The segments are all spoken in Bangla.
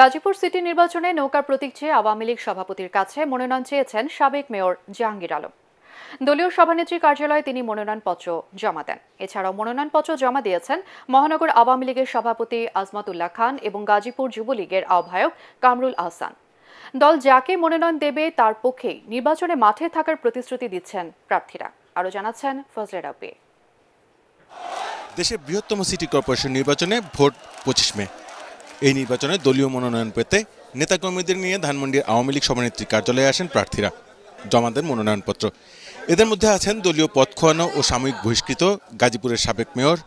গাজীপুর সিটি নির্বাচনে নৌকার প্রতীক চেয়ে আওয়ামী লীগ সভাপতির কাছে মনোনয়ন চেয়েছেন সাবেক মেয়র জাহাঙ্গীর আলম দলীয় সভানেত্রী কার্যালয়ে তিনি মনোনয়নপত্র জমা দেন এছাড়াও মনোনয়নপত্র জমা দিয়েছেন মহানগর আওয়ামী লীগের সভাপতি আজমাতুল্লাহ খান এবং গাজীপুর যুবলীগের আহ্বায়ক কামরুল আহসান দল যাকে মনোনয়ন দেবে তার পক্ষেই নির্বাচনে মাঠে থাকার প্রতিশ্রুতি দিচ্ছেন প্রার্থীরা আরও জানাচ্ছেন ফজলে রাব্বি দেশের বৃহত্তম সিটি কর্পোরেশন নির্বাচনে ভোট পঁচিশ মে এই নির্বাচনে দলীয় মনোনয়ন পেতে নেতাকর্মীদের নিয়ে ধানমন্ডির আওয়ামী লীগ সভানেত্রী কার্যালয়ে আসেন প্রার্থীরা জমা দেন মনোনয়নপত্র এদের মধ্যে আছেন দলীয় পথ খোয়ানো ও সাময়িক বহিষ্কৃত গাজীপুরের সাবেক মেয়র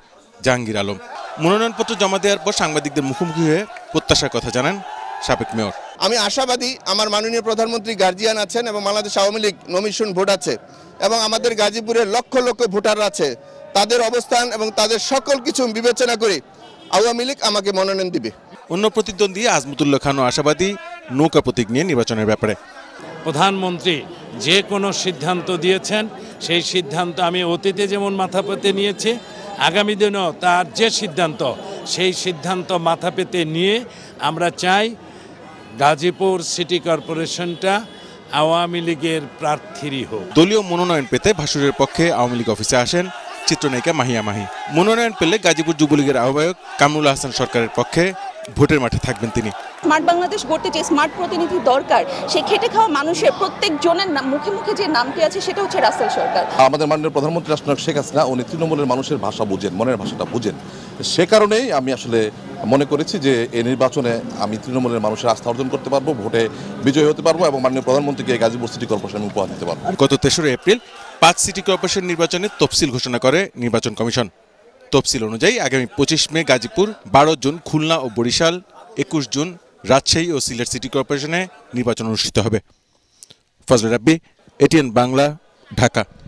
জাহাঙ্গীর আলম মনোনয়নপত্র জমা দেওয়ার পর সাংবাদিকদের মুখোমুখি হয়ে প্রত্যাশার কথা জানান সাবেক মেয়র আমি আশাবাদী আমার মাননীয় প্রধানমন্ত্রী গার্জিয়ান আছেন এবং বাংলাদেশ আওয়ামী লীগ নমিশন ভোট আছে এবং আমাদের গাজীপুরের লক্ষ লক্ষ ভোটার আছে তাদের অবস্থান এবং তাদের সকল কিছু বিবেচনা করে আওয়ামী লীগ আমাকে মনোনয়ন দিবে অন্য প্রতিদ্বন্দ্বী আজমতুল্লাহ খানও আশাবাদী নৌকা প্রতীক নিয়ে নির্বাচনের ব্যাপারে প্রধানমন্ত্রী যে কোনো সিদ্ধান্ত দিয়েছেন সেই সিদ্ধান্ত আমি অতীতে যেমন মাথা পেতে নিয়েছি আগামী দিনও তার যে সিদ্ধান্ত সেই সিদ্ধান্ত মাথা পেতে নিয়ে আমরা চাই গাজীপুর সিটি কর্পোরেশনটা আওয়ামী লীগের প্রার্থীরই হোক দলীয় মনোনয়ন পেতে ভাসুরের পক্ষে আওয়ামী লীগ অফিসে আসেন চিত্রনায়িকা মাহিয়া মাহি মনোনয়ন পেলে গাজীপুর যুবলীগের আহ্বায়ক কামরুল হাসান সরকারের পক্ষে ভোটের মাঠে থাকবেন তিনি স্মার্ট বাংলাদেশ গড়তে যে স্মার্ট প্রতিনিধি দরকার সে খেটে খাওয়া মানুষের প্রত্যেক জনের মুখে মুখে যে নামটি আছে সেটা হচ্ছে রাসেল সরকার আমাদের মাননীয় প্রধানমন্ত্রী রাষ্ট্রনায়ক শেখ হাসিনা উনি তৃণমূলের মানুষের ভাষা বুঝেন মনের ভাষাটা বুঝেন সে কারণেই আমি আসলে মনে করেছি যে এই নির্বাচনে আমি তৃণমূলের মানুষের আস্থা অর্জন করতে পারবো ভোটে বিজয়ী হতে পারবো এবং মাননীয় প্রধানমন্ত্রীকে গাজীপুর সিটি কর্পোরেশন উপহার দিতে পারবো গত তেসরা এপ্রিল পাঁচ সিটি কর্পোরেশন নির্বাচনে তফসিল ঘোষণা করে নির্বাচন কমিশন তফসিল অনুযায়ী আগামী পঁচিশ মে গাজীপুর বারো জুন খুলনা ও বরিশাল একুশ জুন রাজশাহী ও সিলেট সিটি কর্পোরেশনে নির্বাচন অনুষ্ঠিত হবে ফজল রাব্বি এটিএন বাংলা ঢাকা